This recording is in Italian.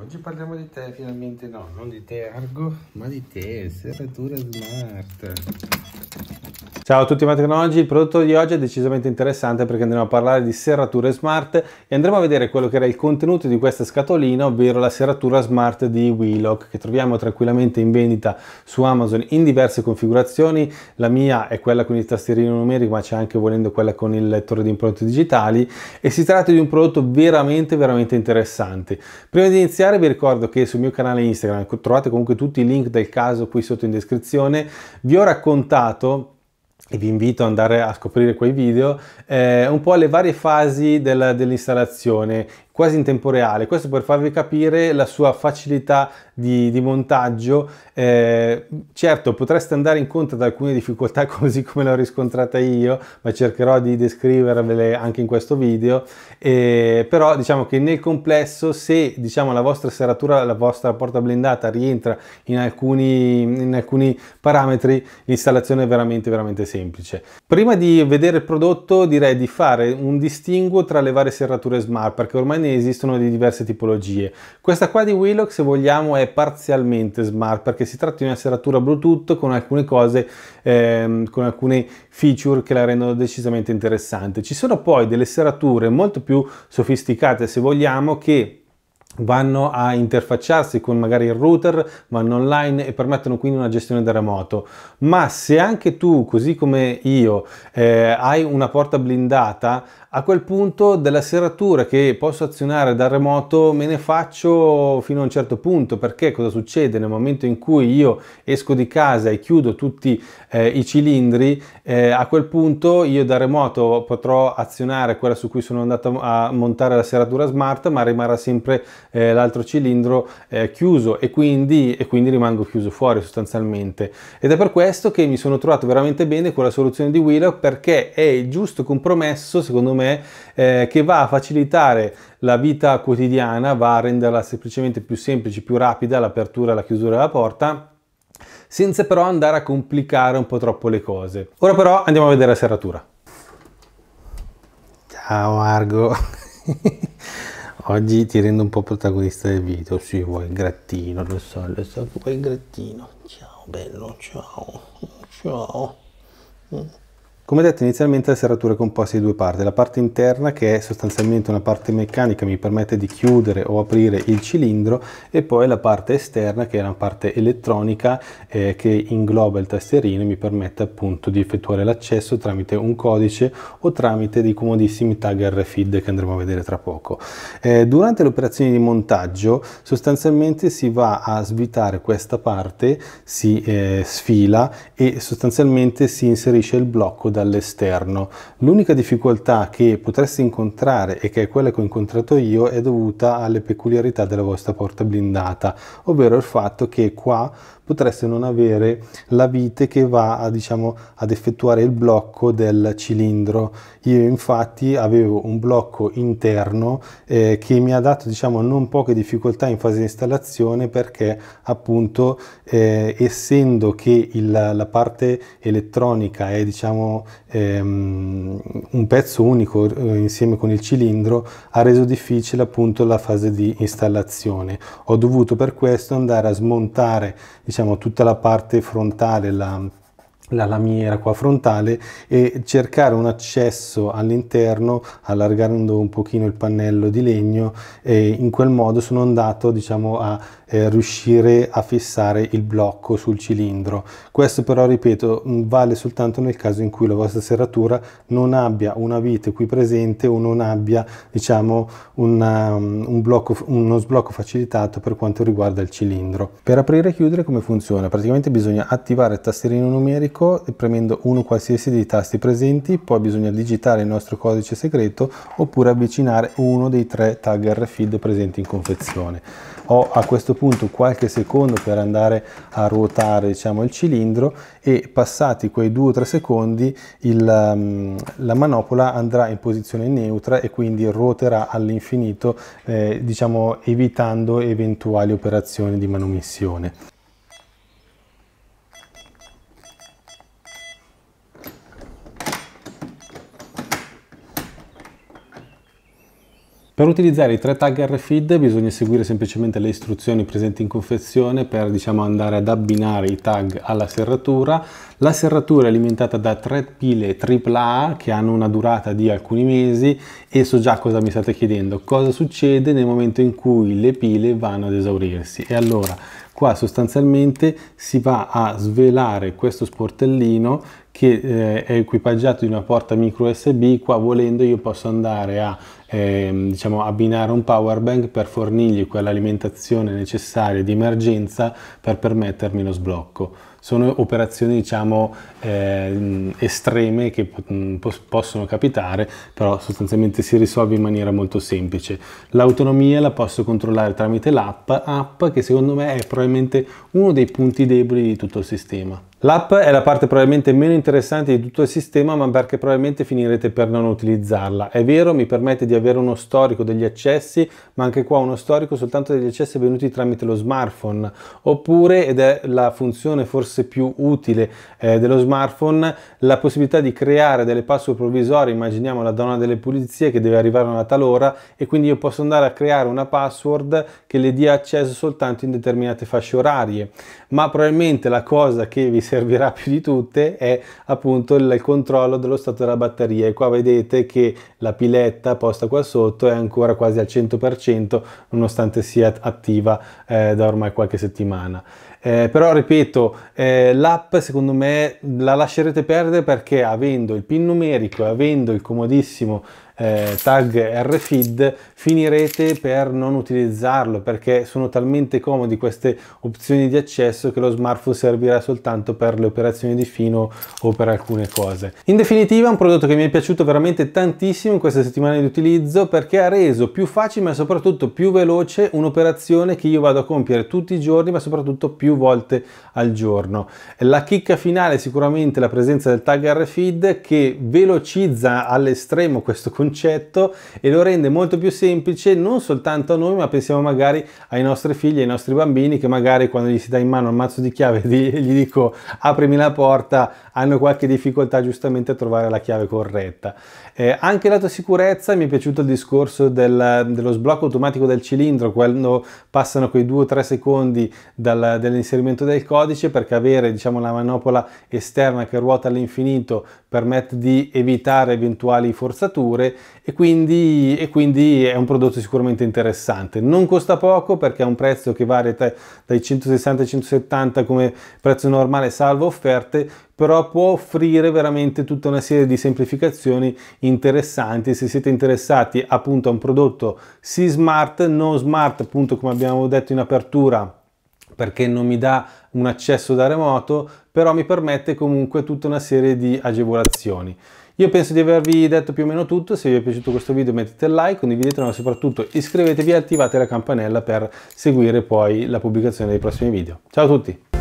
Oggi parliamo di te, finalmente no, non di te Argo, ma di te, serratura smart. Ciao a tutti Matrinologi, il prodotto di oggi è decisamente interessante perché andremo a parlare di serrature smart e andremo a vedere quello che era il contenuto di questa scatolina, ovvero la serratura smart di Wheelock che troviamo tranquillamente in vendita su Amazon in diverse configurazioni, la mia è quella con il tastierino numerico ma c'è anche volendo quella con il lettore di impronte digitali e si tratta di un prodotto veramente veramente interessante. Prima di iniziare vi ricordo che sul mio canale Instagram trovate comunque tutti i link del caso qui sotto in descrizione, vi ho raccontato e vi invito ad andare a scoprire quei video, eh, un po' le varie fasi della, dell'installazione, quasi in tempo reale. Questo per farvi capire la sua facilità di, di montaggio. Eh, certo, potreste andare incontro ad alcune difficoltà così come l'ho riscontrata io, ma cercherò di descrivervele anche in questo video. Eh, però diciamo che nel complesso, se diciamo, la vostra serratura, la vostra porta blindata rientra in alcuni, in alcuni parametri, l'installazione è veramente, veramente semplice. Prima di vedere il prodotto direi di fare un distinguo tra le varie serrature smart, perché ormai ne esistono di diverse tipologie. Questa qua di Willock, se vogliamo, è parzialmente smart perché si tratta di una serratura Bluetooth con alcune cose, ehm, con alcune feature che la rendono decisamente interessante. Ci sono poi delle serrature molto più sofisticate, se vogliamo, che vanno a interfacciarsi con magari il router, vanno online e permettono quindi una gestione da remoto. Ma se anche tu, così come io, eh, hai una porta blindata, a quel punto della serratura che posso azionare da remoto me ne faccio fino a un certo punto perché cosa succede nel momento in cui io esco di casa e chiudo tutti eh, i cilindri eh, a quel punto io da remoto potrò azionare quella su cui sono andato a montare la serratura smart ma rimarrà sempre eh, l'altro cilindro eh, chiuso e quindi, e quindi rimango chiuso fuori sostanzialmente. Ed è per questo che mi sono trovato veramente bene con la soluzione di Willow perché è il giusto compromesso, secondo me, eh, che va a facilitare la vita quotidiana, va a renderla semplicemente più semplice, più rapida l'apertura e la chiusura della porta senza però andare a complicare un po' troppo le cose. Ora però andiamo a vedere la serratura. Ciao Argo! Oggi ti rendo un po' protagonista del video, sì, vuoi il grattino, lo so, lo so che vuoi il grattino. Ciao bello, ciao, ciao. Mm. Come detto inizialmente la serratura è composta di due parti, la parte interna che è sostanzialmente una parte meccanica mi permette di chiudere o aprire il cilindro e poi la parte esterna che è una parte elettronica eh, che ingloba il tastierino e mi permette appunto di effettuare l'accesso tramite un codice o tramite dei comodissimi tag RFID che andremo a vedere tra poco. Eh, durante le operazioni di montaggio sostanzialmente si va a svitare questa parte, si eh, sfila e sostanzialmente si inserisce il blocco da dall'esterno. L'unica difficoltà che potreste incontrare e che è quella che ho incontrato io è dovuta alle peculiarità della vostra porta blindata, ovvero il fatto che qua potreste non avere la vite che va a, diciamo, ad effettuare il blocco del cilindro. Io infatti avevo un blocco interno eh, che mi ha dato diciamo, non poche difficoltà in fase di installazione perché appunto eh, essendo che il, la parte elettronica è diciamo, ehm, un pezzo unico eh, insieme con il cilindro ha reso difficile appunto la fase di installazione. Ho dovuto per questo andare a smontare diciamo, tutta la parte frontale, la, la lamiera qua frontale e cercare un accesso all'interno allargando un pochino il pannello di legno e in quel modo sono andato diciamo a eh, riuscire a fissare il blocco sul cilindro questo però ripeto mm, vale soltanto nel caso in cui la vostra serratura non abbia una vite qui presente o non abbia diciamo una, mm, un blocco, uno sblocco facilitato per quanto riguarda il cilindro per aprire e chiudere come funziona praticamente bisogna attivare il tastierino numerico unico premendo uno qualsiasi dei tasti presenti, poi bisogna digitare il nostro codice segreto oppure avvicinare uno dei tre tag RFID presenti in confezione. Ho a questo punto qualche secondo per andare a ruotare diciamo, il cilindro e passati quei 2-3 secondi il, um, la manopola andrà in posizione neutra e quindi ruoterà all'infinito eh, diciamo, evitando eventuali operazioni di manomissione. Per utilizzare i tre tag RFID bisogna seguire semplicemente le istruzioni presenti in confezione per diciamo, andare ad abbinare i tag alla serratura. La serratura è alimentata da tre pile AAA che hanno una durata di alcuni mesi e so già cosa mi state chiedendo, cosa succede nel momento in cui le pile vanno ad esaurirsi. E allora Qua sostanzialmente si va a svelare questo sportellino che eh, è equipaggiato di una porta micro USB, qua volendo io posso andare a eh, diciamo, abbinare un power bank per fornirgli quell'alimentazione necessaria di emergenza per permettermi lo sblocco sono operazioni diciamo eh, estreme che mm, possono capitare, però sostanzialmente si risolve in maniera molto semplice. L'autonomia la posso controllare tramite l'app, app che secondo me è probabilmente uno dei punti deboli di tutto il sistema. L'app è la parte probabilmente meno interessante di tutto il sistema, ma perché probabilmente finirete per non utilizzarla. È vero, mi permette di avere uno storico degli accessi, ma anche qua uno storico soltanto degli accessi venuti tramite lo smartphone. Oppure, ed è la funzione forse più utile eh, dello smartphone, la possibilità di creare delle password provvisorie, immaginiamo la donna delle pulizie che deve arrivare a una tal ora e quindi io posso andare a creare una password che le dia accesso soltanto in determinate fasce orarie. Ma probabilmente la cosa che vi servirà più di tutte è appunto il controllo dello stato della batteria e qua vedete che la piletta posta qua sotto è ancora quasi al 100% nonostante sia attiva eh, da ormai qualche settimana. Eh, però ripeto, eh, l'app secondo me la lascerete perdere perché avendo il pin numerico e avendo il comodissimo eh, tag RFID finirete per non utilizzarlo perché sono talmente comodi queste opzioni di accesso che lo smartphone servirà soltanto per le operazioni di fino o per alcune cose. In definitiva un prodotto che mi è piaciuto veramente tantissimo in queste settimane di utilizzo perché ha reso più facile ma soprattutto più veloce un'operazione che io vado a compiere tutti i giorni ma soprattutto più più volte al giorno. La chicca finale è sicuramente la presenza del tag RFID che velocizza all'estremo questo concetto e lo rende molto più semplice non soltanto a noi ma pensiamo magari ai nostri figli, ai nostri bambini che magari quando gli si dà in mano un mazzo di chiave e gli dico aprimi la porta hanno qualche difficoltà giustamente a trovare la chiave corretta. Eh, anche lato sicurezza mi è piaciuto il discorso del, dello sblocco automatico del cilindro quando passano quei 2 o 3 secondi dal, delle l'inserimento del codice perché avere diciamo, la manopola esterna che ruota all'infinito permette di evitare eventuali forzature e quindi, e quindi, è un prodotto sicuramente interessante. Non costa poco perché ha un prezzo che varia dai 160 ai 170 come prezzo normale salvo offerte, però può offrire veramente tutta una serie di semplificazioni interessanti se siete interessati appunto a un prodotto si smart, non smart appunto come abbiamo detto in apertura perché non mi dà un accesso da remoto, però mi permette comunque tutta una serie di agevolazioni. Io penso di avervi detto più o meno tutto, se vi è piaciuto questo video mettete il like, condividetelo ma soprattutto iscrivetevi e attivate la campanella per seguire poi la pubblicazione dei prossimi video. Ciao a tutti!